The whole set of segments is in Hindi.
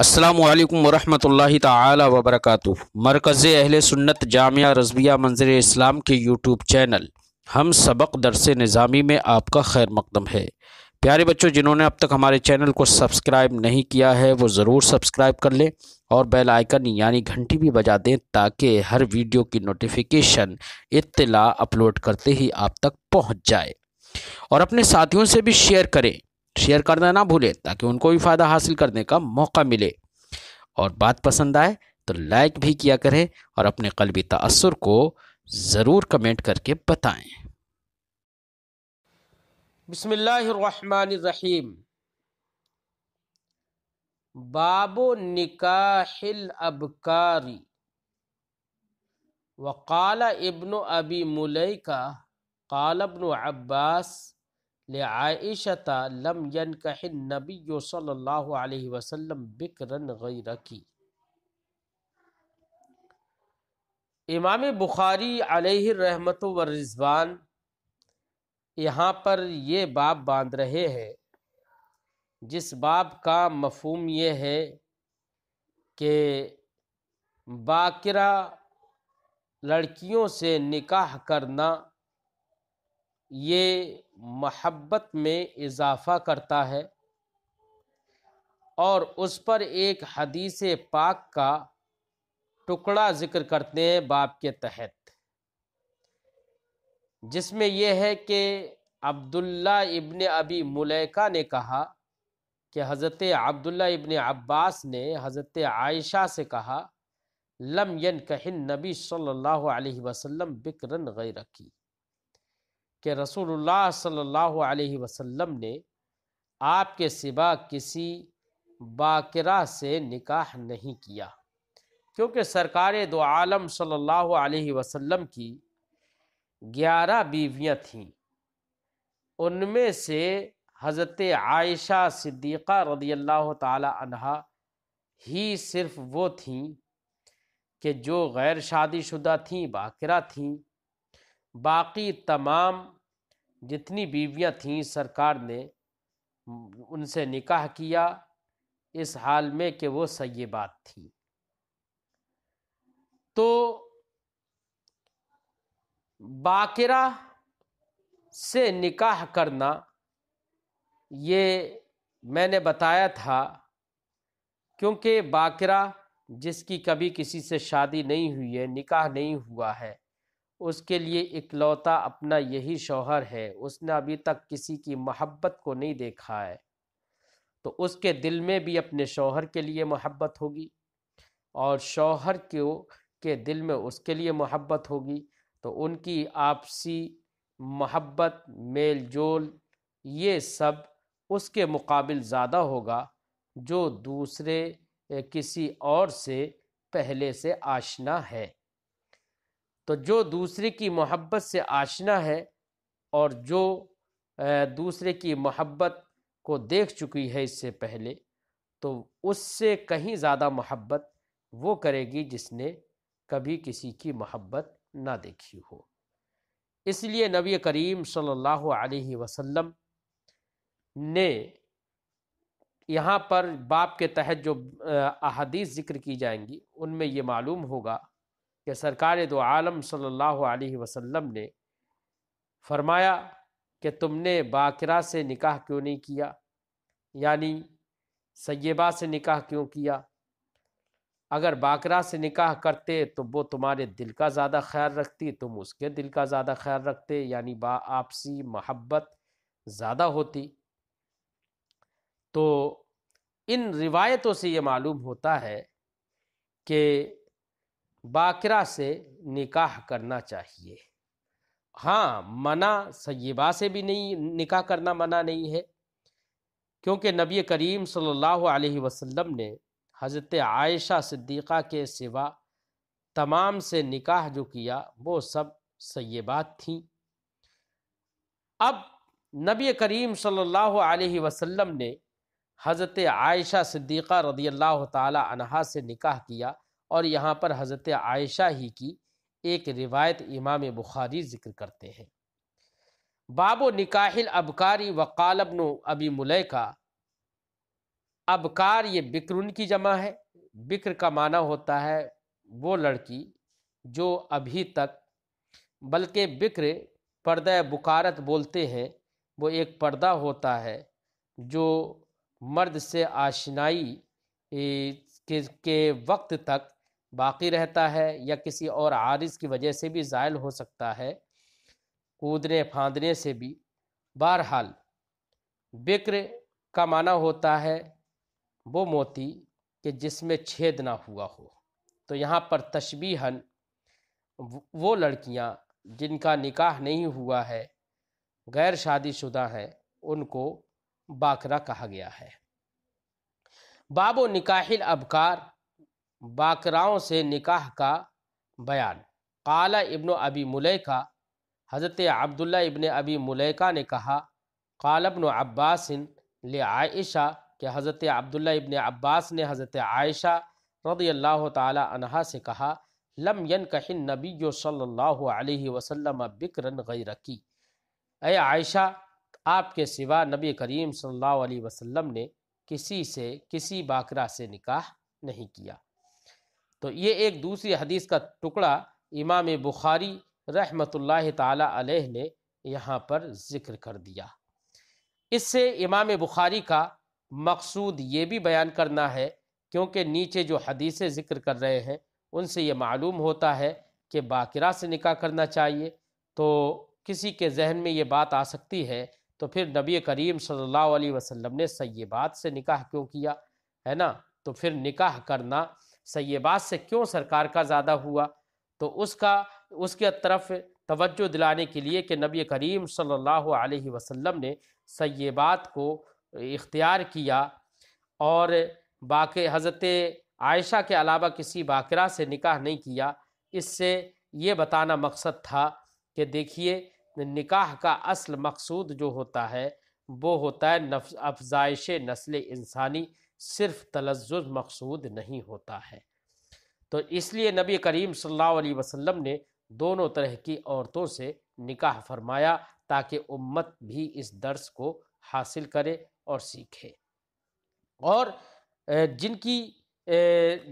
अस्सलाम वालेकुम तबरक मरकज़ अहल सुन्नत जामिया रजबिया मंज़र इस्लाम के यूट्यूब चैनल हम सबक दरस निज़ामी में आपका खैर मकदम है प्यारे बच्चों जिन्होंने अब तक हमारे चैनल को सब्सक्राइब नहीं किया है वो ज़रूर सब्सक्राइब कर लें और बेल आइकन यानी घंटी भी बजा दें ताकि हर वीडियो की नोटिफिकेशन इत्तला अपलोड करते ही आप तक पहुँच जाए और अपने साथियों से भी शेयर करें शेयर करना ना भूलें ताकि उनको भी फ़ायदा हासिल करने का मौका मिले और बात पसंद आए तो लाइक भी किया करें और अपने कलबी तसर को ज़रूर कमेंट करके बताएं बसमीम बाबो निकाहिल अबकारी वकाल इब्न अबी मुलई का कालबन अब्बास लेशत लम यन कह नबी सल्ला वसम बिकरन रखी इमाम बुखारी रहमत व रिजवान यहाँ पर ये बाब बांध रहे हैं जिस बाब का मफहम ये है कि बा लड़कियों से निकाह करना ये महब्बत में इजाफा करता है और उस पर एक हदीस पाक का टुकड़ा ज़िक्र करते हैं बाप के तहत जिसमें यह है कि अब्दुल्ला इब्न अबी मुलैका ने कहा कि हज़रत अब्दुल्ला इब्न अब्बास ने हज़रत आयशा से कहा लम यन कहन नबी सल्लल्लाहु अलैहि वसल्लम बिकरन गई रखी कि रसूलुल्लाह सल्लल्लाहु अलैहि वसल्लम ने आपके सिवा किसी बाकरा से निकाह नहीं किया क्योंकि सरकार दो आलम सल्लल्लाहु अलैहि वसल्लम की ग्यारह बीवियां थीं उनमें से हज़रत आयशा सिद्दीक़ा रदी अल्लाह तहा ही सिर्फ़ वो थीं कि जो गैर शादीशुदा थीं बाकरा थीं बाकी तमाम जितनी बीवियां थीं सरकार ने उनसे निकाह किया इस हाल में कि वो सही बात थी तो बाकरा से निकाह करना ये मैंने बताया था क्योंकि बाकरा जिसकी कभी किसी से शादी नहीं हुई है निकाह नहीं हुआ है उसके लिए इकलौता अपना यही शौहर है उसने अभी तक किसी की मोहब्बत को नहीं देखा है तो उसके दिल में भी अपने शौहर के लिए मोहब्बत होगी और शौहर के के दिल में उसके लिए मोहब्बत होगी तो उनकी आपसी मोहब्बत मेल जोल ये सब उसके मुकाबिल ज़्यादा होगा जो दूसरे किसी और से पहले से आशना है तो जो दूसरे की मोहब्बत से आशना है और जो दूसरे की मोहब्बत को देख चुकी है इससे पहले तो उससे कहीं ज़्यादा मोहब्बत वो करेगी जिसने कभी किसी की मोहब्बत ना देखी हो इसलिए नबी करीम सल्लल्लाहु अलैहि वसल्लम ने यहाँ पर बाप के तहत जो अहदीस ज़िक्र की जाएंगी उनमें ये मालूम होगा कि सरकार दो आलम सल्लल्लाहु अलैहि वसल्लम ने फरमाया कि तुमने बाकरा से निकाह क्यों नहीं किया यानी सैबा से निकाह क्यों किया अगर बाकरा से निकाह करते तो वो तुम्हारे दिल का ज़्यादा ख्याल रखती तुम उसके दिल का ज़्यादा ख्याल रखते यानी बा आपसी महब्बत ज़्यादा होती तो इन रिवायतों से ये मालूम होता है कि बाकरा से निकाह करना चाहिए हाँ मना सय्यबा से भी नहीं निकाह करना मना नहीं है क्योंकि नबी करीम सल्लल्लाहु अलैहि वसल्लम ने हज़रत आयशा सिद्दीक़ा के सिवा तमाम से निकाह जो किया वो सब सयबात थी अब नबी करीम सल्लल्लाहु अलैहि वसल्लम ने हज़रत आयशा सिद्दीक़ा रदी अल्लाह तहा से निकाह किया और यहाँ पर हज़रत आयशा ही की एक रिवायत इमाम बुखारी जिक्र करते हैं बाबो निकाहिल अबकारी वकालबन अबी मुलय का अबकार ये बिक्र की जमा है बिक्र का माना होता है वो लड़की जो अभी तक बल्कि बिक्र पर्दा बुकारत बोलते हैं वो एक पर्दा होता है जो मर्द से आशनाई के, के वक्त तक बाकी रहता है या किसी और आरिज की वजह से भी ज़ायल हो सकता है कूदने फांदने से भी बहरहाल बिक्र का माना होता है वो मोती कि जिसमें छेद ना हुआ हो तो यहाँ पर तशबीहन वो लड़कियाँ जिनका निकाह नहीं हुआ है गैर शादीशुदा हैं उनको बाकरा कहा गया है बाबो निकाहिल अबकार बाकराओं से निकाह का बयान काला इब्न अबी मुलैका हज़रत अब्दुल्ला इब्न अबी मुलैका ने कहा कालबन अब्बास ले आयशा के हज़रत अब्दुल्ला इब्न अब्बास ने हज़रत आयशा रदी अल्लाह से कहा लम यन कहिन नबी सल्ला वसलम बिक्रन गई रखी अय आयशा आपके सिवा नबी करीम सल्लल्लाहु अलैहि वसल्लम ने किसी से किसी बाकरा से निकाह नहीं किया तो ये एक दूसरी हदीस का टुकड़ा इमाम बुखारी रहमतुल्लाह ताला अलैह ने यहाँ पर ज़िक्र कर दिया इससे इमाम बुखारी का मकसूद ये भी बयान करना है क्योंकि नीचे जो हदीसें ज़िक्र कर रहे हैं उनसे ये मालूम होता है कि बाकरा से निकाह करना चाहिए तो किसी के जहन में ये बात आ सकती है तो फिर नबी करीम सल्लल्लाहु अलैहि वसल्लम ने बात से निकाह क्यों किया है ना तो फिर निकाह करना सैबाद से क्यों सरकार का ज़्यादा हुआ तो उसका उसके तरफ तवज्जो दिलाने के लिए कि नबी करीम सल्लल्लाहु अलैहि वसल्लम ने सैबात को इख्तियार किया और बाकी हज़रत आयशा के अलावा किसी बाकरा से निकाह नहीं किया इससे ये बताना मकसद था कि देखिए निकाह का असल मकसूद जो होता है वो होता है नफ अफजाइश नस्ल इंसानी सिर्फ तलज़ मकसूद नहीं होता है तो इसलिए नबी करीम सल्लल्लाहु अलैहि वसल्लम ने दोनों तरह की औरतों से निकाह फरमाया ताकि उम्मत भी इस दर्स को हासिल करे और सीखे और जिनकी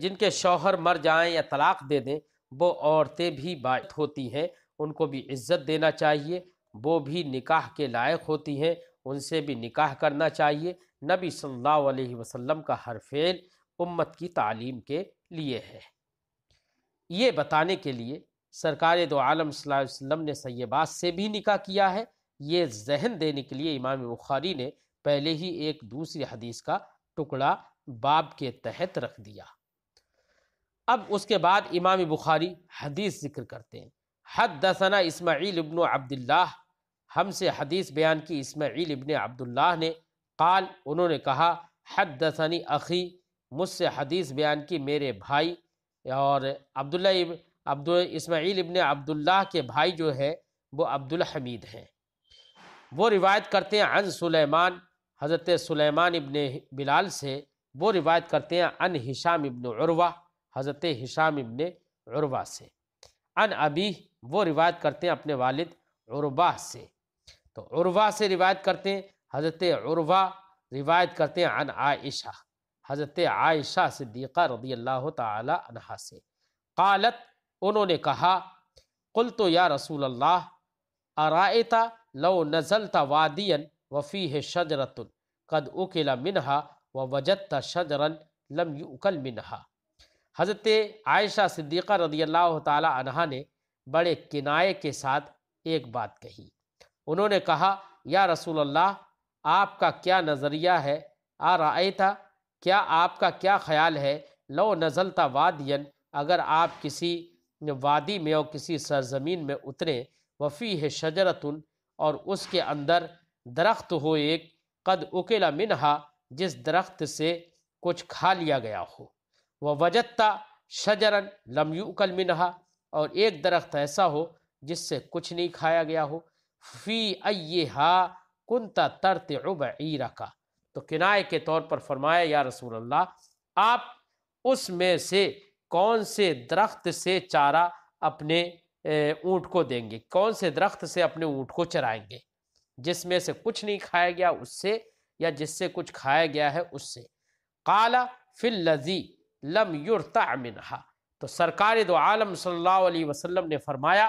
जिनके शौहर मर जाएं या तलाक़ दे दें वो औरतें भी बात होती हैं उनको भी इज़्ज़त देना चाहिए वो भी निकाह के लायक होती हैं उनसे भी निकाह करना चाहिए नबी सल्लल्लाहु अलैहि वसल्लम का हर फेल उम्मत की तालीम के लिए है ये बताने के लिए सरकार दो आलम वसल्लम ने सैबात से भी निकाह किया है ये जहन देने के लिए इमाम बुखारी ने पहले ही एक दूसरी हदीस का टुकड़ा बाब के तहत रख दिया अब उसके बाद इमाम बुखारी हदीस जिक्र करते हैं हद दसना इसमाइल इबन अब्दुल्ला हमसे हदीस बयान की इसमाइल इबन अब्दुल्ला ने काल उन्होंने कहा हद दसनी अखी मुझसे हदीस बयान की मेरे भाई और अब्दुल्ला इब अब्दुल इसमाइल इबन अब्दुल्ला के भाई जो है वो अब्दुल हमीद हैं वो रिवायत करते हैं अन सुलेमान हज़रत सुलेमान इबन बिलाल से वो रिवायत करते हैं अन हिशाम इबन उर्वा हज़रत हिशाम इबन उर्वा से अन अबी वो रिवायत करते हैं अपने वालिद उर्वा से तो उर्वा से रिवायत करते हैं हज़रत उर्वा रिवायत करते हैं अन आयशा हज़रत आयशा सिद्दीक़ा रदी अल्लाह तहा से कालत उन्होंने कहा कुल तो या रसूल अल्लाह अरायता लो नज़लता वादियन वफ़ी है शजरत कद उकेला मिनहा व वजत शजरन लम युकल मिनहा हज़रत आयशा सिद्दीक़ा रदी अल्लाह तहा ने बड़े किनाए के साथ एक बात कही उन्होंने कहा या रसूल अल्लाह आपका क्या नज़रिया है आ रहा था क्या आपका क्या ख्याल है लो नज़लता वादियन अगर आप किसी वादी में और किसी सरजमीन में उतरे वफ़ी है शजरतन और उसके अंदर दरख्त हो एक कद उकेला मिनहा जिस दरख्त से कुछ खा लिया गया हो वह वजत्ता शजरन लमयूकल मिनहा और एक दरख्त ऐसा हो जिससे कुछ नहीं खाया गया हो फ़ी अये हा कुंता तरत उब रखा तो किनाए के तौर पर फरमाया या रसूल अल्लाह आप उसमें से कौन से दरख्त से चारा अपने ऊँट को देंगे कौन से दरख्त से अपने ऊँट को चराएंगे जिसमें से कुछ नहीं खाया गया उससे या जिससे कुछ खाया गया है उससे काला फिल लजी लम युरता तो सरकार दो आलम सल्लल्लाहु अलैहि वसल्लम ने फरमाया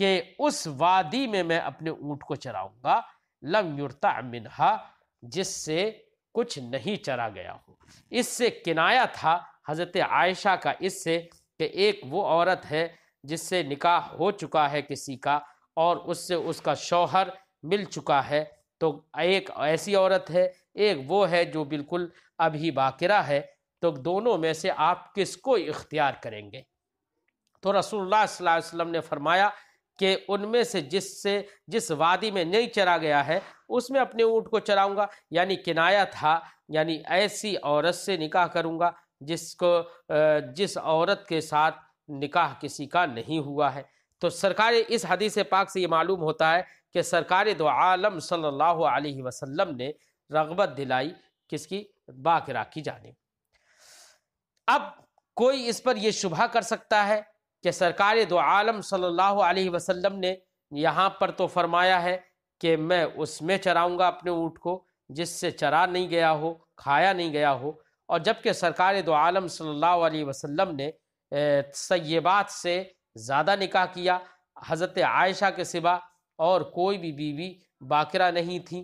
कि उस वादी में मैं अपने ऊँट को चराऊंगा लम युरता मिनहा जिससे कुछ नहीं चरा गया हो इससे किनाया था हज़रत आयशा का इससे कि एक वो औरत है जिससे निकाह हो चुका है किसी का और उससे उसका शौहर मिल चुका है तो एक ऐसी औरत है एक वो है जो बिल्कुल अभी बाकिरा है तो दोनों में से आप किसको इख्तियार करेंगे तो रसूलुल्लाह सल्लल्लाहु अलैहि वसल्लम ने फरमाया कि उनमें से जिससे जिस वादी में नहीं चरा गया है उसमें अपने ऊँट को चराऊँगा यानी किनाया था यानी ऐसी औरत से निकाह करूँगा जिसको जिस औरत के साथ निकाह किसी का नहीं हुआ है तो सरकार इस हदीस पाक से ये मालूम होता है कि सरकार दो आलम सल्लल्लाहु अलैहि वसल्लम ने रगबत दिलाई किसकी बाकरा की जाने अब कोई इस पर यह शुभा कर सकता है कि सरकार दो आलम सल्लल्लाहु अलैहि वसल्लम ने यहाँ पर तो फरमाया है कि मैं उसमें चराऊँगा अपने ऊँट को जिससे चरा नहीं गया हो खाया नहीं गया हो और जबकि सरकार दो आलम सल्लल्लाहु अलैहि वसल्लम ने सैबात से ज़्यादा निकाह किया हज़रत आयशा के सिवा और कोई भी बीवी बाकरा नहीं थी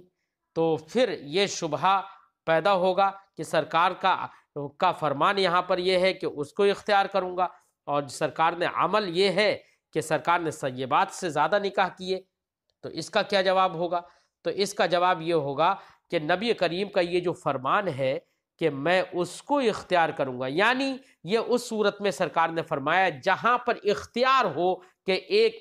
तो फिर ये शुबा पैदा होगा कि सरकार का का फरमान यहाँ पर यह है कि उसको इख्तियार करूँगा और सरकार ने अमल ये है कि सरकार ने सय्यबात से ज़्यादा निकाह किए तो इसका क्या जवाब होगा तो इसका जवाब ये होगा कि नबी करीम का ये जो फरमान है कि मैं उसको इख्तियार करूँगा यानी ये उस सूरत में सरकार ने फरमाया जहाँ पर इख्तियार हो कि एक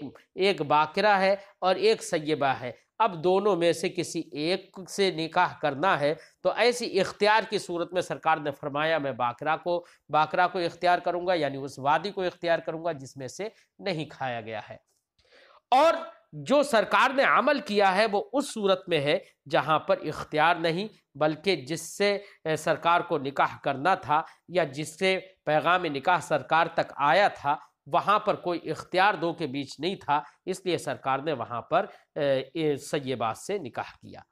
एक बाकरा है और एक सैबा है अब दोनों में से किसी एक से निकाह करना है तो ऐसी इख्तियार की सूरत में सरकार ने फरमाया मैं बाकरा को बाकरा को इख्तियार करूंगा यानी उस वादी को इख्तियार करूंगा जिसमें से नहीं खाया गया है और जो सरकार ने अमल किया है वो उस सूरत में है जहाँ पर इख्तियार नहीं बल्कि जिससे सरकार को निकाह करना था या जिससे पैगाम निकाह सरकार तक आया था वहाँ पर कोई इख्तियार दो के बीच नहीं था इसलिए सरकार ने वहाँ पर सैबाज से निकाह किया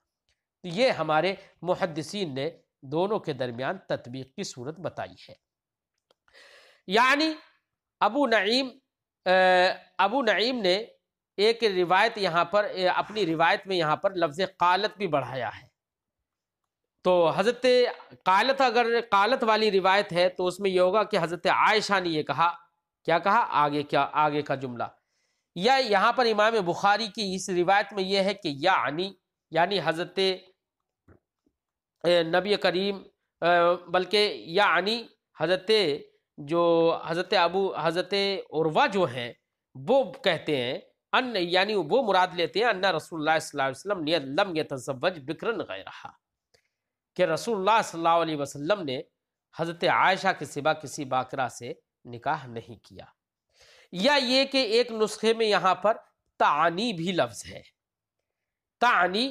तो ये हमारे मुहदसिन ने दोनों के दरमियान तदबीक की सूरत बताई है यानी अबू नईम अबू नईम ने एक रिवायत यहाँ पर अपनी रिवायत में यहाँ पर लफ्ज़ कालत भी बढ़ाया है तो हज़रत कालत अगर कालत वाली रिवायत है तो उसमें यह होगा कि हज़रत आयशा ने यह कहा क्या कहा आगे क्या आगे का जुमला या यहाँ पर इमाम बुखारी की इस रिवायत में यह है कि आनी यानी हज़रत नबी करीम बल्कि यानी हज़रत जो हज़रत अबू हज़रत उर्वा जो हैं वो कहते हैं अन यानी वो मुराद लेते हैं अन्ना रसोल्लाम सल्लल्लाहु अलैहि वसल्लम ने लम यतज़व्वज कि रसोल्ला सल्लल्लाहु ने हज़रत आयशा के सिवा किसी बाकरा से निकाह नहीं किया या ये कि एक नुस्खे में यहाँ पर तानी भी लफ्ज है तानी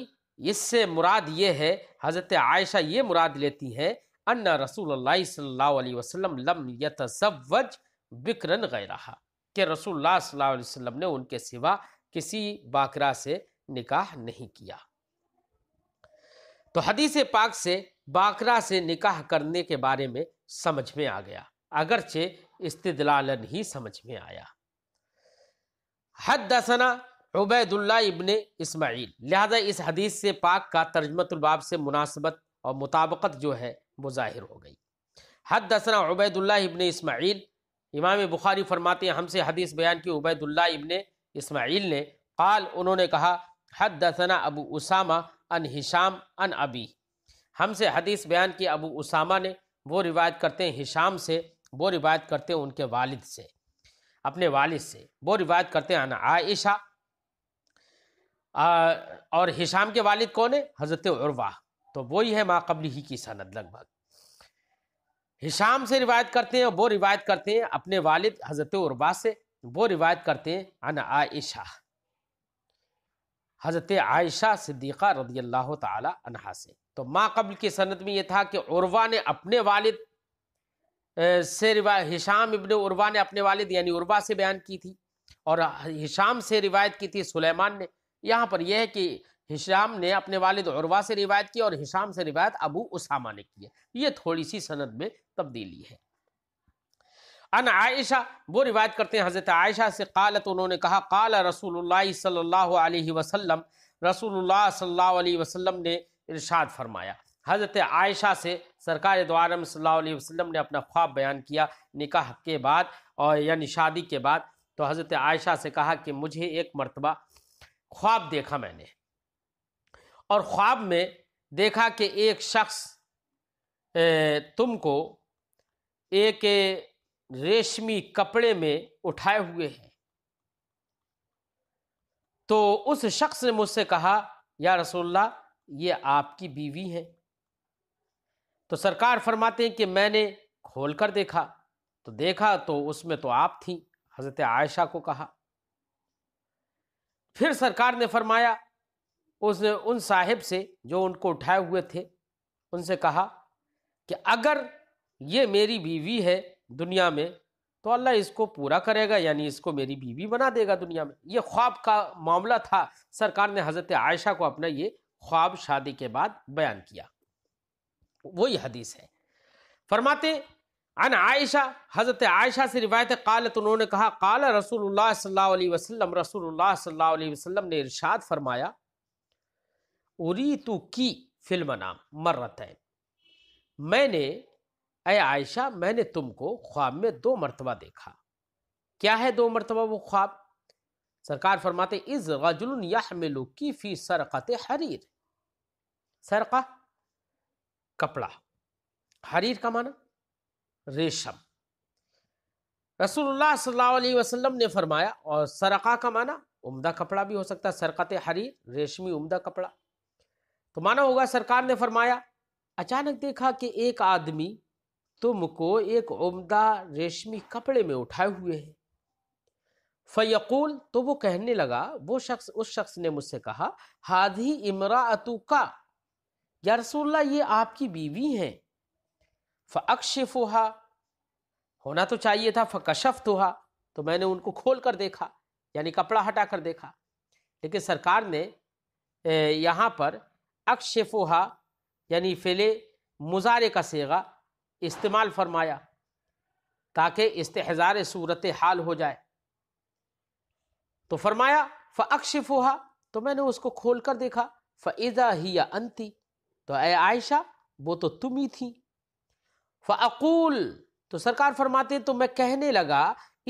इससे मुराद ये है हज़रत आयशा ये मुराद लेती हैं अन्ना रसूल वसल्लम लम बिकरन गैरहा कि रसूल सल्लल्लाहु वसल्लम ने उनके सिवा किसी बाकरा से निकाह नहीं किया तो हदीस पाक से बाकरा से निकाह करने के बारे में समझ में आ गया अगरचे इस्तलान ही समझ में आया हद दसना उबैदुल्ला इबन इसमाइल लिहाजा इस हदीस से पाक का तर्जमतुलबाब से मुनासबत और मुताबकत जो है वो ज़ाहिर हो गई हद दसना उबैदुल्ला इबन इसमाइल इमाम बुखारी फरमाते हैं हमसे हदीस बयान की उबैदुल्ला इबन इसमाइल ने काल उन्होंने कहा हद दसना अबू उसामा अन हिशाम अन अबी हमसे हदीस बयान की अबू उसामा ने वो रिवायत करते हैं हिशाम से वो रिवायत करते हैं उनके वालिद से अपने वालिद से वो रिवायत करते हैं आना आयशा और हिशाम के वालिद कौन है हज़रत उर्वा तो वही है कबली ही की सनद लगभग हिशाम से रिवायत करते हैं वो रिवायत करते हैं अपने वालिद हज़रत उर्वा से वो रिवायत करते हैं आना आयशा हज़रत आयशा सिद्दीक़ा रदी अल्लाह तहा से तो माँ कबल की सनत में यह था कि उर्वा ने अपने वालिद से रिवायत हिशाम इबन उर्वा ने अपने वालिद यानी उर्वा से बयान की थी और हिशाम से रिवायत की थी सुलेमान ने यहाँ पर यह है कि हिशाम ने अपने वालिद उर्वा से रिवायत की और हिशाम से रिवायत अबू उसामा ने की है ये थोड़ी सी सनद में तब्दीली है अन आयशा वो रिवायत करते हैं हज़रत आयशा से तो उन्होंने कहा काल रसूल सल्ला वसलम रसूल सल्ला वसलम ने इरशाद फरमाया हज़रत आयशा से सरकार द्वारा सल वसलम ने अपना ख्वाब बयान किया निकाह के बाद और यानी शादी के बाद तो हज़रत आयशा से कहा कि मुझे एक मरतबा ख्वाब देखा मैंने और ख्वाब में देखा कि एक शख्स तुमको एक रेशमी कपड़े में उठाए हुए हैं तो उस शख्स ने मुझसे कहा या रसोल्ला ये आपकी बीवी है तो सरकार फरमाते हैं कि मैंने खोल कर देखा तो देखा तो उसमें तो आप थी हज़रत आयशा को कहा फिर सरकार ने फरमाया उसने उन साहिब से जो उनको उठाए हुए थे उनसे कहा कि अगर ये मेरी बीवी है दुनिया में तो अल्लाह इसको पूरा करेगा यानी इसको मेरी बीवी बना देगा दुनिया में ये ख्वाब का मामला था सरकार ने हज़रत आयशा को अपना ये ख्वाब शादी के बाद बयान किया वही हदीस है फरमाते अन आयशा हज़रत आयशा से रिवायत काल तो उन्होंने कहा काल रसूल सल्ला वसलम रसूल सल्ला वसलम ने इरशाद फरमाया उरी तो की फिल्म नाम मर्रत है मैंने अय आयशा मैंने तुमको ख्वाब में दो मरतबा देखा क्या है दो मरतबा वो ख्वाब सरकार फरमाते इस गजुल याहमिलु की फ़ी सरक़त हरीर सरका कपड़ा हरीर का माना रेशम रसूलुल्लाह सल्लल्लाहु अलैहि वसल्लम ने फरमाया और सरका का माना उम्दा कपड़ा भी हो सकता है सरकत हरीर रेशमी उम्दा कपड़ा तो माना होगा सरकार ने फरमाया अचानक देखा कि एक आदमी तुमको एक उम्दा रेशमी कपड़े में उठाए हुए है फ़यकूल तो वो कहने लगा वो शख्स उस शख्स ने मुझसे कहा हादी इमरा का या रसूल्ला ये आपकी बीवी हैं फ़क्शफ़ुहा होना तो चाहिए था फ़कशफ तुहा तो मैंने उनको खोल कर देखा यानी कपड़ा हटा कर देखा लेकिन सरकार ने यहाँ पर अक्शफ़ुहा यानी फ़िले मुजारे का सेगा इस्तेमाल फरमाया ताकि इस्तेजार सूरत हाल हो जाए तो फरमाया फ़क्शफ़ुहा तो मैंने उसको खोल कर देखा फ़ैज़ा ही अंती तो ए आयशा वो तो तुम ही थी फ़ाकूल तो सरकार फरमाते तो मैं कहने लगा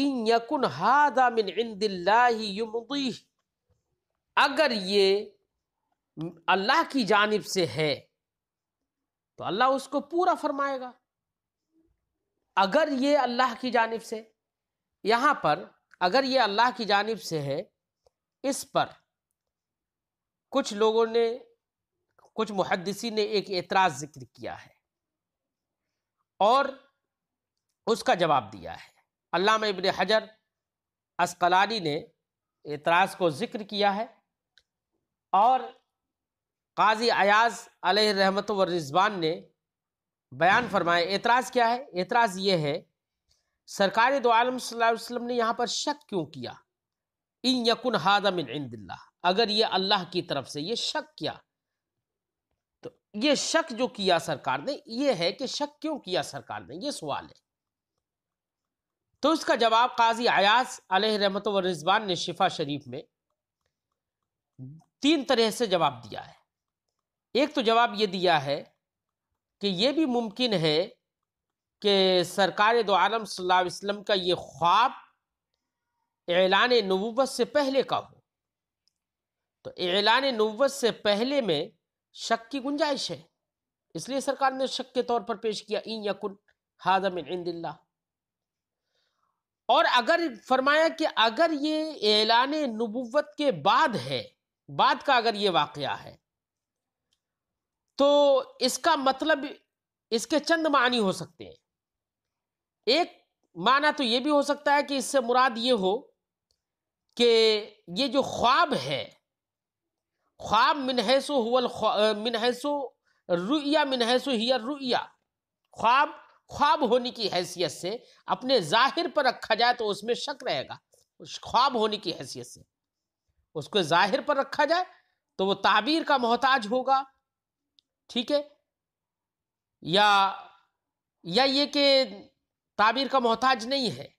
इन यकुन हादा मिन इंदिल्लाही अगर ये अल्लाह की जानब से है तो अल्लाह उसको पूरा फरमाएगा अगर ये अल्लाह की जानब से यहां पर अगर ये अल्लाह की जानब से है इस पर कुछ लोगों ने कुछ मुहदसी ने एक एतराज़ जिक्र किया है और उसका जवाब दिया है अल्लाह इबन हजर असकलानी ने एतराज़ को ज़िक्र किया है और काजी अयाज रहमत व रिजवान ने बयान फरमाया एतराज़ क्या है एतराज़ ये है सरकार दो आलम वसल्लम ने यहाँ पर शक क्यों किया इन यकुन हादमिन अगर ये अल्लाह की तरफ से ये शक किया ये शक जो किया सरकार ने ये है कि शक क्यों किया सरकार ने ये सवाल है तो इसका जवाब काजी अयास अलह रहमत रिजवान ने शिफा शरीफ में तीन तरह से जवाब दिया है एक तो जवाब ये दिया है कि ये भी मुमकिन है कि सरकार दो आलम सल्लाम का ये ख्वाब एलान नबूबत से पहले का हो तो एलान नबूबत से पहले में शक की गुंजाइश है इसलिए सरकार ने शक के तौर पर पेश किया इन यकुन हादम और अगर फरमाया कि अगर ये ऐलान नबुवत के बाद है बाद का अगर ये वाक़ है तो इसका मतलब इसके चंद मानी हो सकते हैं एक माना तो ये भी हो सकता है कि इससे मुराद ये हो कि ये जो ख्वाब है ख्वाब मिनहसो हुल मिनहसो रुया मिनहसो हियर रुया ख्वाब ख्वाब होने की हैसियत से अपने जाहिर पर रखा जाए तो उसमें शक रहेगा उस ख्वाब होने की हैसियत से उसको जाहिर पर रखा जाए तो वो ताबीर का मोहताज होगा ठीक है या या ये कि ताबीर का मोहताज नहीं है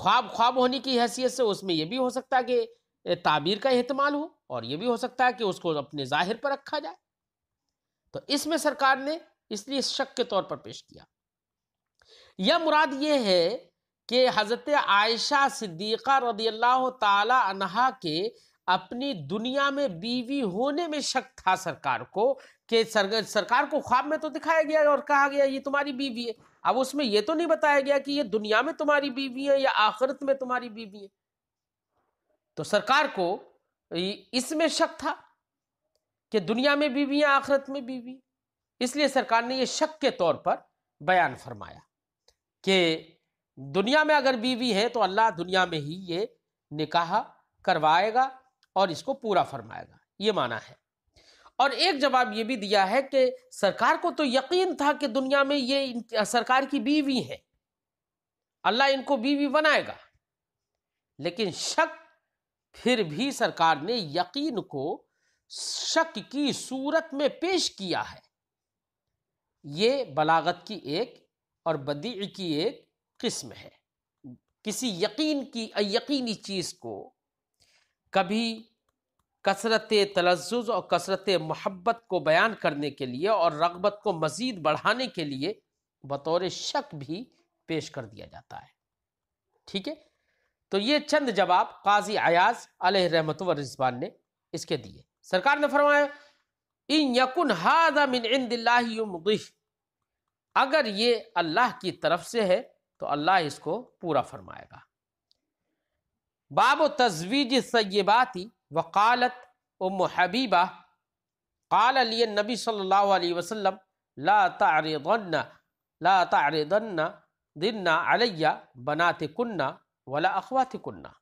ख्वाब ख्वाब होने की हैसियत से उसमें यह भी हो सकता है कि ताबीर का अहतमाल हो और ये भी हो सकता है कि उसको अपने ज़ाहिर पर रखा जाए तो इसमें सरकार ने इसलिए शक के तौर पर पेश किया यह मुराद ये है कि हज़रत आयशा सिद्दीक़ा रदी अल्लाह तहा के अपनी दुनिया में बीवी होने में शक था सरकार को कि सरकार को ख्वाब में तो दिखाया गया और कहा गया ये तुम्हारी बीवी है अब उसमें यह तो नहीं बताया गया कि ये दुनिया में तुम्हारी बीवी है या आखिरत में तुम्हारी बीवी है तो सरकार को इसमें शक था कि दुनिया में बीवी या आखरत में बीवी इसलिए सरकार ने यह शक के तौर पर बयान फरमाया कि दुनिया में अगर बीवी है तो अल्लाह दुनिया में ही ये निकाह करवाएगा और इसको पूरा फरमाएगा ये माना है और एक जवाब ये भी दिया है कि सरकार को तो यकीन था कि दुनिया में ये सरकार की बीवी है अल्लाह इनको बीवी बनाएगा लेकिन शक फिर भी सरकार ने यकीन को शक की सूरत में पेश किया है ये बलागत की एक और बदी की एक किस्म है किसी यकीन की यकीनी चीज़ को कभी कसरत तलज़ और कसरत मोहब्बत को बयान करने के लिए और रगबत को मज़ीद बढ़ाने के लिए बतौर शक भी पेश कर दिया जाता है ठीक है तो ये चंद जवाब काजी अयाज अलह रहमत रिजवान ने इसके दिए सरकार ने फरमाया इन यकुन हादा अगर ये अल्लाह की तरफ से है तो अल्लाह इसको पूरा फरमाएगा बाब तजवीज सयबाती वकालत उम हबीबा قال لي النبي صلى الله عليه وسلم لا تعرضن لا تعرضن अलैया علي بناتكن वला अखवात कुन्ना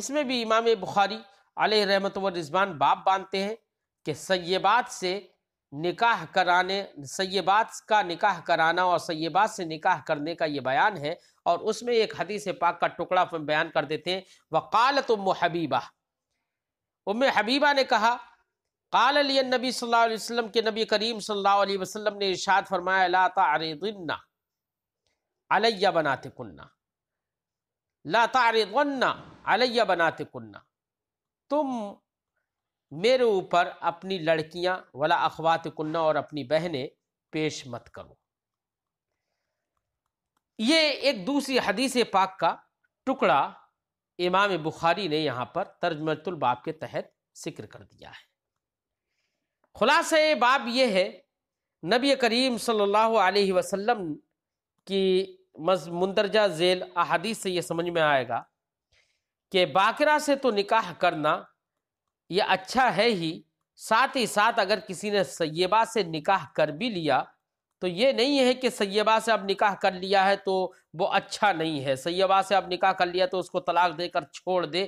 इसमें भी इमाम बुखारी अल रहमत रिजवान बाप बांधते हैं कि सैबात से निकाह कराने सैबात का निकाह कराना और सैबात से निकाह करने का ये बयान है और उसमें एक हदीस पाक का टुकड़ा बयान कर देते हैं वकालत उम हबीबा उम हबीबा ने कहा काल अली नबी सल्लल्लाहु अलैहि वसल्लम के नबी करीम सल्लल्लाहु अलैहि वसल्लम ने इरशाद फरमाया ला तारिदिन्ना अलैया बनाते कुन्ना ला तारन्ना अलैया बनाते कुन्ना तुम मेरे ऊपर अपनी लड़कियां वाला अखवात कुन्ना और अपनी बहनें पेश मत करो ये एक दूसरी हदीस पाक का टुकड़ा इमाम बुखारी ने यहाँ पर तर्जमतुल बाब के तहत जिक्र कर दिया है खुलासा बाब यह है नबी करीम सल्लल्लाहु अलैहि वसल्लम की मुंदरजा झेल अहादीस से यह समझ में आएगा कि बाकरा से तो निकाह करना यह अच्छा है ही साथ ही साथ अगर किसी ने सैयबा से निकाह कर भी लिया तो ये नहीं है कि सैयबा से अब निकाह कर लिया है तो वो अच्छा नहीं है सैयबा से अब निकाह कर लिया तो उसको तलाक देकर छोड़ दे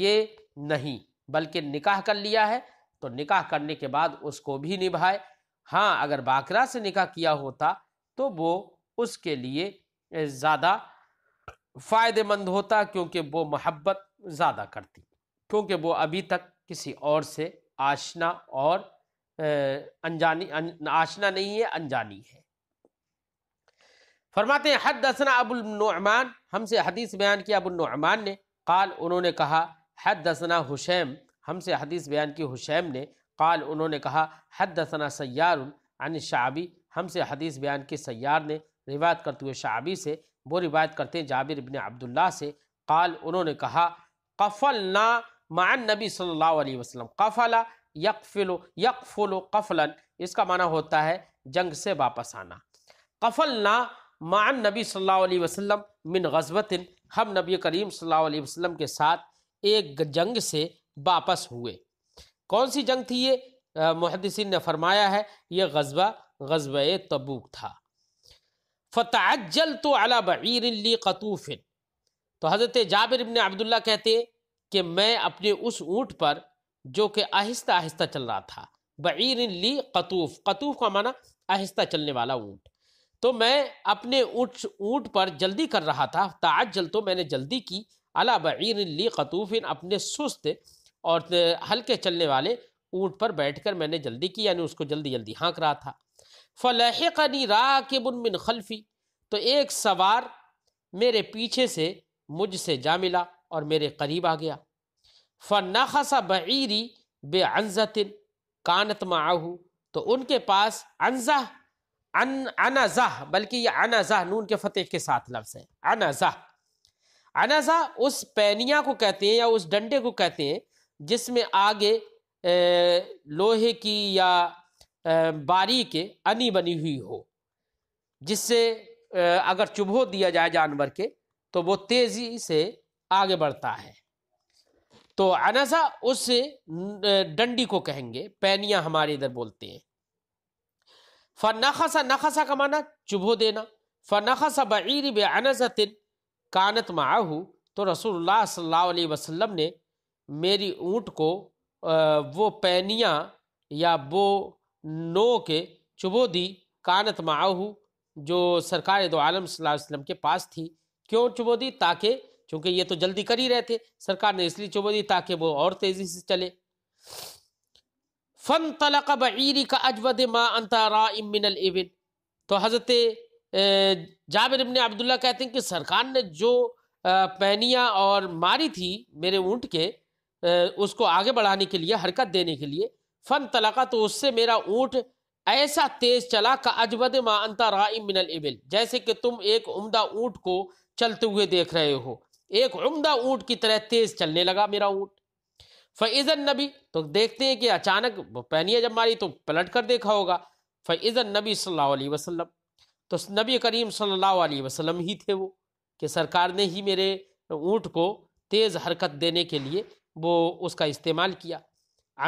ये नहीं बल्कि निकाह कर लिया है तो निकाह करने के बाद उसको भी निभाए हाँ अगर बाकरा से निकाह किया होता तो वो उसके लिए ज़्यादा फ़ायदेमंद होता क्योंकि वो मोहब्बत ज़्यादा करती क्योंकि वो अभी तक किसी और से आशना और अनजानी अन, आशना नहीं है अनजानी है फरमाते हैं हद दसना अबुलनुमान हमसे हदीस बयान किया अबुलनुमान ने काल उन्होंने कहा हद दसना हुशैम हमसे हदीस बयान की हुशैम ने काल उन्होंने कहा हद दसना सयार शाबी हमसे हदीस बयान की सयार ने रिवायत करते हुए शाबी से वो रिवायत करते हैं जाबिर इबन अब्दुल्ला से काल उन्होंने कहा कफल ना मान नबी सल्लल्लाहु अलैहि वसल्लम कफला यकफिलो यकफुलो कफलन इसका माना होता है जंग से वापस आना कफल ना मान नबी सल्लल्लाहु अलैहि वसल्लम मिन गजबतिन हम नबी करीम सल्लल्लाहु अलैहि वसल्लम के साथ एक जंग से वापस हुए कौन सी जंग थी ये मुहदसिन ने फरमाया है ये गजबा गजब तबूक था फ़तअल तो अला बरली कतूफ़िन तो हज़रत जाबिर इबन अब्दुल्ला कहते कि मैं अपने उस ऊँट पर जो कि आहिस्ता आहिस्ता चल रहा था बईर ली कतूफ़ कतूफ़ का माना आहिस्ता चलने वाला ऊँट तो मैं अपने ऊँट ऊँट पर जल्दी कर रहा था ताजल तो मैंने जल्दी की अला बईर ली कतूफ़िन अपने सुस्त और हल्के चलने वाले ऊँट पर बैठ कर मैंने जल्दी की यानी उसको जल्दी जल्दी हाँक रहा था फ़लहनी राकिबन बिन खलफ़ी तो एक सवार मेरे पीछे से मुझसे जा मिला और मेरे करीब आ गया फ़नाखसा बीरी बे अनजतिन कानत माहू तो उनके पास अनजा अन अनाजाह बल्कि यह अनाजाह नून के फतेह के साथ लफ्ज़ है अनाजाह अनाजाह उस पैनिया को कहते हैं या उस डंडे को कहते हैं जिसमें आगे लोहे की या बारीक अनी बनी हुई हो जिससे अगर चुभो दिया जाए जानवर के तो वो तेज़ी से आगे बढ़ता है तो अनसा उस डंडी को कहेंगे पैनिया हमारे इधर बोलते हैं फ़नखसा नखसा का माना चुभो देना फ़नखसा बीर बे अनसतिन कानत माहू तो रसूलुल्लाह सल्लल्लाहु अलैहि वसल्लम ने मेरी ऊँट को वो पैनिया या वो नो के दी कानत माहू जो सरकार दो आलम वसल्लम के पास थी क्यों दी ताकि चूँकि ये तो जल्दी कर ही रहे थे सरकार ने इसलिए दी ताकि वो और तेज़ी से चले फ़न तलक बीरी का अजवद मा अंतरा इमिन इबिन तो हज़रत जाबिर इबन अब्दुल्ला कहते हैं कि सरकार ने जो पहनिया और मारी थी मेरे ऊँट के उसको आगे बढ़ाने के लिए हरकत देने के लिए फ़न तलाका तो उससे मेरा ऊँट ऐसा तेज चला का अजबद मा अंता राय मिनल इबिल जैसे कि तुम एक उम्दा ऊँट को चलते हुए देख रहे हो एक उम्दा ऊँट की तरह तेज़ चलने लगा मेरा ऊँट फ़ैज़न नबी तो देखते हैं कि अचानक पहनिया जब मारी तो पलट कर देखा होगा फ़ैज़न नबी सल्लल्लाहु अलैहि वसल्लम तो नबी करीम सल्लल्लाहु अलैहि वसल्लम ही थे वो कि सरकार ने ही मेरे ऊँट को तेज़ हरकत देने के लिए वो उसका इस्तेमाल किया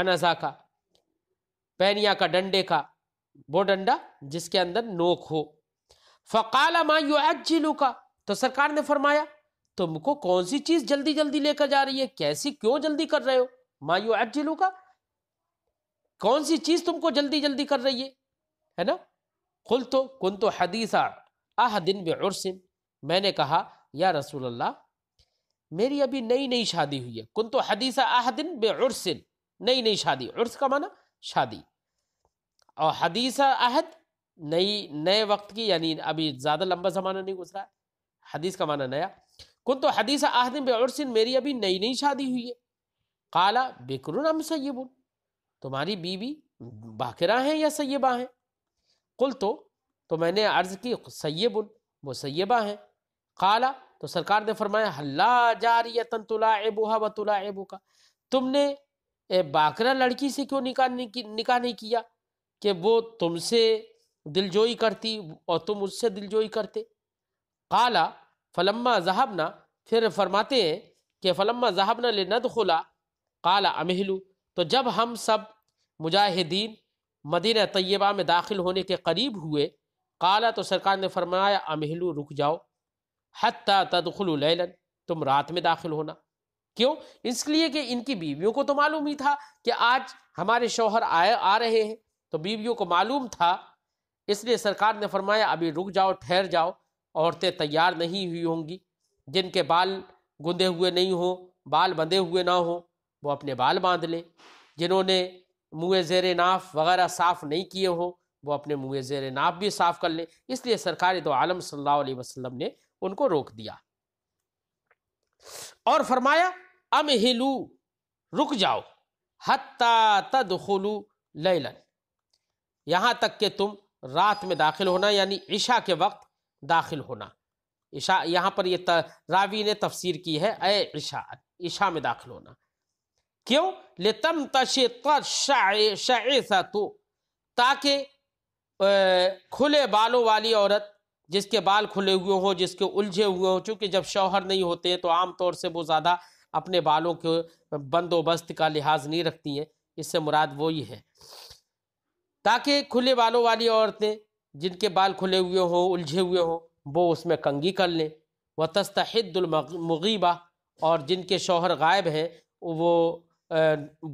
आनाजा का पैनिया का डंडे का वो डंडा जिसके अंदर नोक हो फ़काला माँ का तो सरकार ने फरमाया तुमको कौन सी चीज़ जल्दी जल्दी लेकर जा रही है कैसी क्यों जल्दी कर रहे हो मायू यू का कौन सी चीज़ तुमको जल्दी जल्दी कर रही है है ना खुल तो कुन तो हदीसा आह दिन बेसिन मैंने कहा या रसूल अल्लाह मेरी अभी नई नई शादी हुई है कुन तो हदीसा आह दिन बेसिन नई नई शादी उर्स का माना शादी और हदीस अहद नई नए वक्त की यानी अभी ज़्यादा लंबा ज़माना नहीं गुजरा है हदीस का माना नया कुन तो हदीस अहद बेसिन मेरी अभी नई नई शादी हुई है काला बिकरुन हम सैबुन तुम्हारी बीवी बाकरा हैं या सैबा हैं कुल तो तो मैंने अर्ज़ की सैबुन वो सैबा हैं काला तो सरकार ने फरमाया हल्ला जारिया तन तुला एबुहा व तुला एबू का तुमने ए बाकरा लड़की से क्यों निकाह नहीं निकाह नहीं किया कि वो तुमसे दिलजोई करती और तुम उससे दिलजोई करते काला फलम्मा जहाबना फिर फरमाते हैं कि फलम्मा जहाबना ले नद खुला काला अमहलू तो जब हम सब मुजाहिदीन मदीना तय्यबा में दाखिल होने के करीब हुए काला तो सरकार ने फरमाया अमहलू रुक जाओ हती तदखुल लैलन तुम रात में दाखिल होना क्यों इसलिए कि इनकी बीवियों को तो मालूम ही था कि आज हमारे शोहर आए आ रहे हैं तो बीवियों को मालूम था इसलिए सरकार ने फरमाया अभी रुक जाओ ठहर जाओ औरतें तैयार नहीं हुई होंगी जिनके बाल गुंदे हुए नहीं हों बाल बंधे हुए ना हों वो अपने बाल बांध लें जिन्होंने मुँह जेर नाफ वगैरह साफ़ नहीं किए हों वो अपने मुँह जेर नाफ भी साफ़ कर लें इसलिए सरकार दो आलम सल्लल्लाहु अलैहि वसल्लम ने उनको रोक दिया और फरमाया अम हिलू रुक जाओ हत्ता तद खुलू लैलन यहाँ तक के तुम रात में दाखिल होना यानी ईशा के वक्त दाखिल होना ईशा यहाँ पर यह रावी ने तफसीर की है अय ईशा ईशा में दाखिल होना क्यों ले तम तशे तशा तो ताकि खुले बालों वाली औरत जिसके बाल खुले हुए हों जिसके उलझे हुए हों चूँकि जब शौहर नहीं होते हैं तो आमतौर से वो ज़्यादा अपने बालों के बंदोबस्त का लिहाज नहीं रखती हैं इससे मुराद वो ही है ताकि खुले बालों वाली औरतें जिनके बाल खुले हुए हों उलझे हुए हों वो उसमें कंगी कर लें व तस्तहिदुलमगीबा और जिनके शोहर गायब हैं वो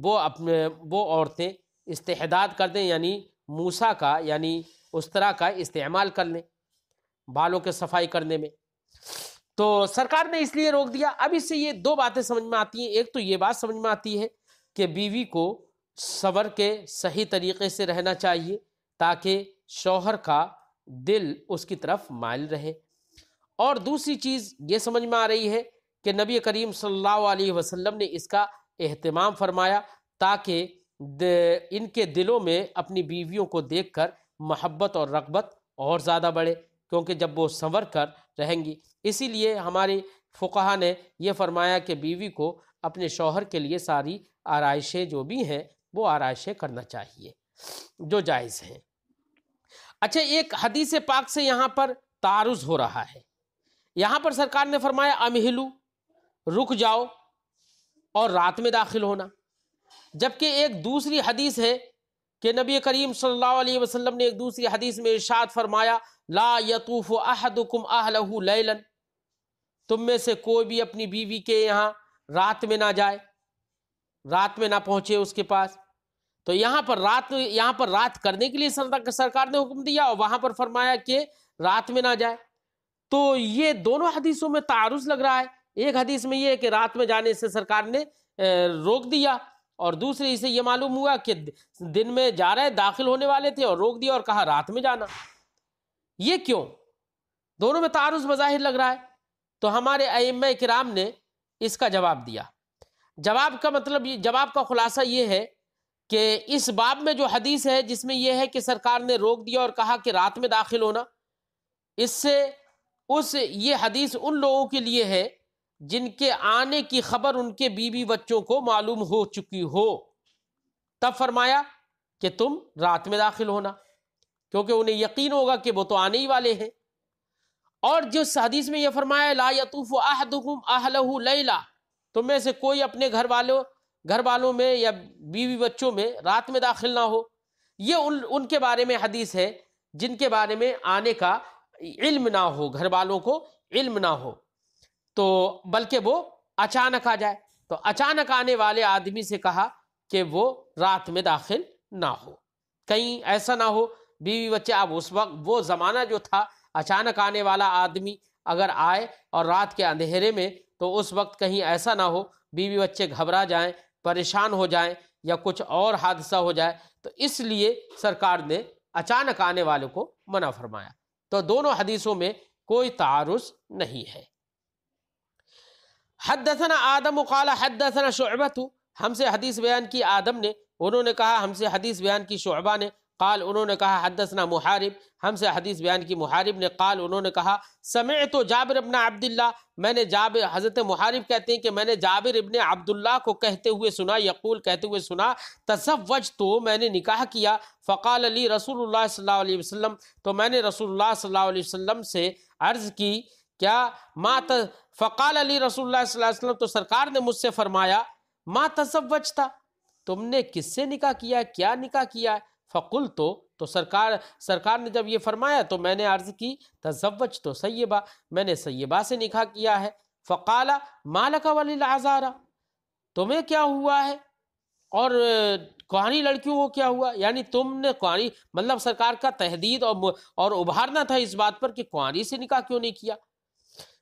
वो अपने वो औरतें इस्तेदाद कर दें यानी मूसा का यानी उस तरह का इस्तेमाल कर लें बालों के सफाई करने में तो सरकार ने इसलिए रोक दिया अब इससे ये दो बातें समझ में आती हैं एक तो ये बात समझ में आती है कि बीवी को सवर के सही तरीके से रहना चाहिए ताकि शौहर का दिल उसकी तरफ माइल रहे और दूसरी चीज़ ये समझ में आ रही है कि नबी करीम सल्लल्लाहु अलैहि वसल्लम ने इसका अहतमाम फरमाया ताकि इनके दिलों में अपनी बीवियों को देखकर मोहब्बत और रगबत और ज़्यादा बढ़े क्योंकि जब वो संवर कर रहेंगी इसीलिए हमारे फ़ुकाहा ने यह फरमाया कि बीवी को अपने शौहर के लिए सारी आरइशें जो भी हैं वो आरइशें करना चाहिए जो जायज़ हैं अच्छा एक हदीस पाक से यहाँ पर तारुज हो रहा है यहाँ पर सरकार ने फरमाया अमहिलू रुक जाओ और रात में दाखिल होना जबकि एक दूसरी हदीस है कि नबी करीम सल्लल्लाहु अलैहि वसल्लम ने एक दूसरी हदीस में इर्शाद फरमाया ला यतूफ़ अहदुकुम अहलहु लैलन तुम में से कोई भी अपनी बीवी के यहाँ रात में ना जाए रात में ना पहुँचे उसके पास तो यहाँ पर रात यहाँ पर रात करने के लिए सरकार ने हुक्म दिया और वहाँ पर फरमाया कि रात में ना जाए तो ये दोनों हदीसों में तारुज लग रहा है एक हदीस में ये है कि रात में जाने से सरकार ने रोक दिया और दूसरे इसे ये मालूम हुआ कि दिन में जा रहे दाखिल होने वाले थे और रोक दिया और कहा रात में जाना ये क्यों दोनों में तारुज बज़ाहिर लग रहा है तो हमारे अम कराम ने इसका जवाब दिया जवाब का मतलब जवाब का खुलासा ये है कि इस बाब में जो हदीस है जिसमें यह है कि सरकार ने रोक दिया और कहा कि रात में दाखिल होना इससे उस ये हदीस उन लोगों के लिए है जिनके आने की खबर उनके बीवी बच्चों को मालूम हो चुकी हो तब फरमाया कि तुम रात में दाखिल होना क्योंकि उन्हें यकीन होगा कि वो तो आने ही वाले हैं और जिस हदीस में यह फरमाया ला यतूफ़ आहदुम आहलहू लैला तुम में से कोई अपने घर वालों घर वालों में या बीवी बच्चों में रात में दाखिल ना हो ये उन उनके बारे में हदीस है जिनके बारे में आने का इल्म ना हो घर वालों को इल्म ना हो तो बल्कि वो अचानक आ जाए तो अचानक आने वाले आदमी से कहा कि वो रात में दाखिल ना हो कहीं ऐसा ना हो बीवी बच्चे अब उस वक्त वो ज़माना जो था अचानक आने वाला आदमी अगर आए और रात के अंधेरे में तो उस वक्त कहीं ऐसा ना हो बीवी बच्चे घबरा जाएं परेशान हो जाएं या कुछ और हादसा हो जाए तो इसलिए सरकार ने अचानक आने वाले को मना फरमाया तो दोनों हदीसों में कोई तारुस नहीं है हदसन आदम उकाल हदसना शुबत हमसे हदीस बयान की आदम ने उन्होंने कहा हमसे हदीस बयान की शोबा ने काल उन्होंने कहा हदसना मुहारिब हमसे हदीस बयान की मुहारिब ने काल उन्होंने कहा समय तो जाबिर अबन अब्दुल्ला मैंने जाब हज़रत मुहारिब कहते हैं कि मैंने जाबिर इबन अब्दुल्ला को कहते हुए सुना यकूल कहते हुए सुना तसवज तो मैंने निकाह किया फ़काल अली रसूल सल्ला वसम तो मैंने रसूल सल्ला वसम से अर्ज़ की क्या माँ फ़काल अली रसूल तो सरकार ने मुझसे फरमाया माँ तसवज था तुमने किससे निकाह किया है क्या निकाह किया है फ़कुल तो तो सरकार सरकार ने जब ये फरमाया तो मैंने अर्ज़ की तजवज तो सैबा मैंने सैबा से निकाह किया है फ़काला मालका वाली लाजारा तुम्हें क्या हुआ है और कहानी लड़कियों को क्या हुआ यानी तुमने कुरानी मतलब सरकार का तहदीद और और उभारना था इस बात पर कि कुरी से निकाह क्यों नहीं किया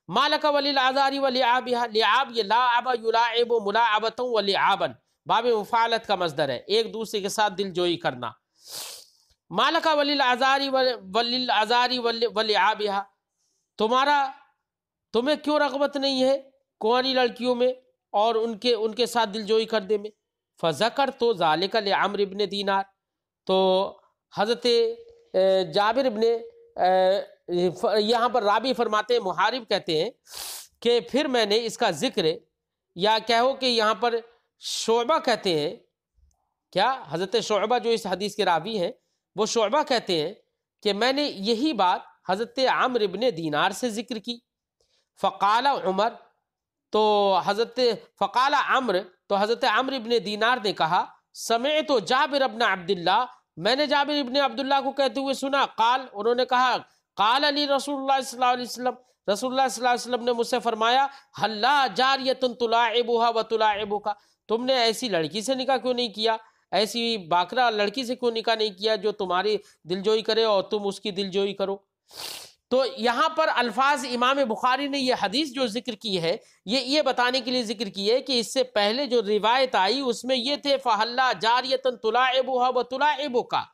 मालक वली आजारी वली आब लियाब ये लाब युलाब मुलाबतों वली आबन बाब मुफालत का मजदर है एक दूसरे के साथ दिल जोई करना मालक वली आजारी वली आजारी वली आब तुम्हारा तुम्हें क्यों रगबत नहीं है कुंवारी लड़कियों में और उनके उनके साथ दिलजोई करने में फजकर तो ज़ालिक आमर इबन दीनार तो हज़रत जाबिर इबन यहाँ पर राबी फरमाते हैं मुहारिब कहते हैं कि फिर मैंने इसका ज़िक्र या कहो कि यहाँ पर शोबा कहते हैं क्या हज़रत शोबा जो इस हदीस के रावी हैं वो शोबा कहते हैं कि मैंने यही बात हज़रत आमर इबन दीनार से ज़िक्र की फकाल उमर तो हज़रत फकाल आम्र तो हज़रत आमर इबन दीनार ने कहा समय तो जाबिर अबन अब्दुल्ला मैंने जाबिर इबन अब्दुल्ला को कहते हुए सुना काल उन्होंने कहा काल अली रसूल रसोल्लाम ने मुझसे फरमाया हल्ला ये तुम एबूहा व तुलाबुका तुमने ऐसी लड़की से निकाह क्यों नहीं किया ऐसी बाकरा लड़की से क्यों निकाह नहीं किया जो तुम्हारी दिलजोई करे और तुम उसकी दिलजोई करो तो यहाँ पर अल्फाज इमाम बुखारी ने यह हदीस जो जिक्र की है ये ये बताने के लिए जिक्र की है कि इससे पहले जो रिवायत आई उसमें ये थे फ़हल्ला जारियतन तुला एबुहा व तुला एबो का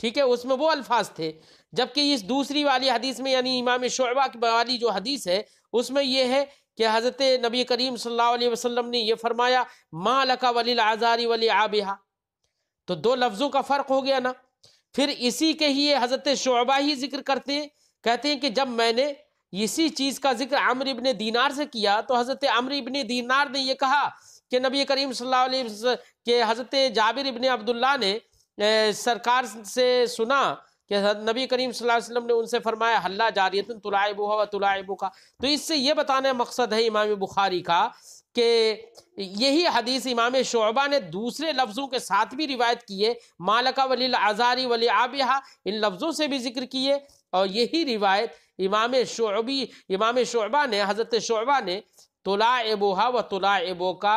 ठीक है उसमें वो अल्फाज थे जबकि इस दूसरी वाली हदीस में यानी इमाम शुबा की वाली जो हदीस है उसमें यह है कि हज़रत नबी करीम सल्लल्लाहु अलैहि वसल्लम ने यह फरमाया माँ लका वली आज़ारी वली आबिहा तो दो लफ्ज़ों का फ़र्क हो गया ना फिर इसी के ही हज़रत शुबा ही जिक्र करते हैं कहते हैं कि जब मैंने इसी चीज़ का जिक्र आमर इबन दीनार से किया तो हज़रत आमर इबन दीनार ने यह कहा कि नबी करीम के हज़रत जाबिर इबन अब्दुल्ला ने सरकार से सुना कि नबी करीम वसल्लम ने उनसे फरमाया हल्ला जारियत तुलाइबू व तुलाइबू का तो इससे ये बताने मकसद है इमाम बुखारी का कि यही हदीस इमाम शोबा ने दूसरे लफ्ज़ों के साथ भी रिवायत की है मालका वली आज़ारी वली आबिहा इन लफ्ज़ों से भी जिक्र किए और यही रिवायत इमाम शोबी इमाम शोबा ने हज़रत शोबा ने तुला एबोहा व तुला एबो का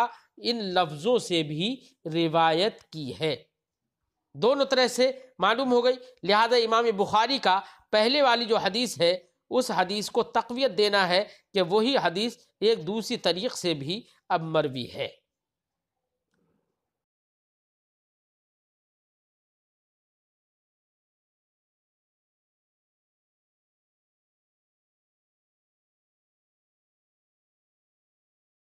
इन लफ्ज़ों से भी रिवायत की है दोनों तरह से मालूम हो गई लिहाजा इमाम बुखारी का पहले वाली जो हदीस है उस हदीस को तकवीत देना है कि वही हदीस एक दूसरी तरीक़ से भी अब मरवी है